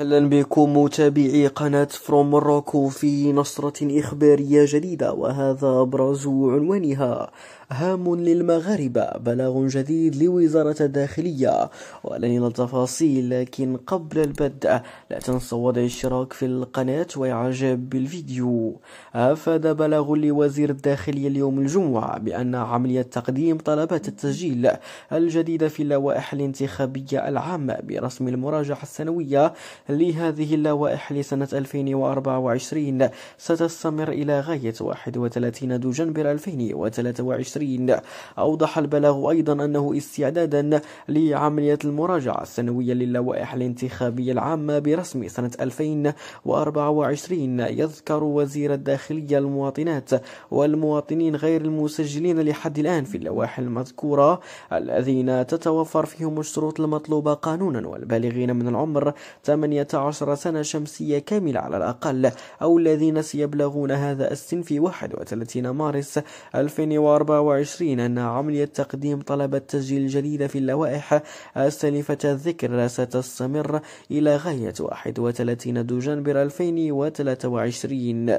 اهلا بكم متابعي قناة فروم موروكو في نصرة اخبارية جديدة وهذا ابرز عنوانها هام للمغاربة بلاغ جديد لوزارة الداخلية ولن التفاصيل لكن قبل البدء لا تنسوا وضع الاشتراك في القناة واعجاب بالفيديو افاد بلاغ لوزير الداخلية اليوم الجمعة بان عملية تقديم طلبات التسجيل الجديدة في اللوائح الانتخابية العامة برسم المراجعة السنوية لهذه اللوائح لسنة 2024 ستستمر إلى غاية 31 دجنبر 2023 أوضح البلاغ أيضا أنه استعدادا لعملية المراجعة السنوية للوائح الانتخابية العامة برسم سنة 2024 يذكر وزير الداخلية المواطنات والمواطنين غير المسجلين لحد الآن في اللوائح المذكورة الذين تتوفر فيهم الشروط المطلوبة قانونا والبالغين من العمر 8 عشر سنة شمسية كاملة على الأقل أو الذين سيبلغون هذا السن في 31 مارس 2024 أن عملية تقديم طلب التسجيل الجديدة في اللوائح السالفة الذكر ستستمر إلى غاية 31 دجنبر 2023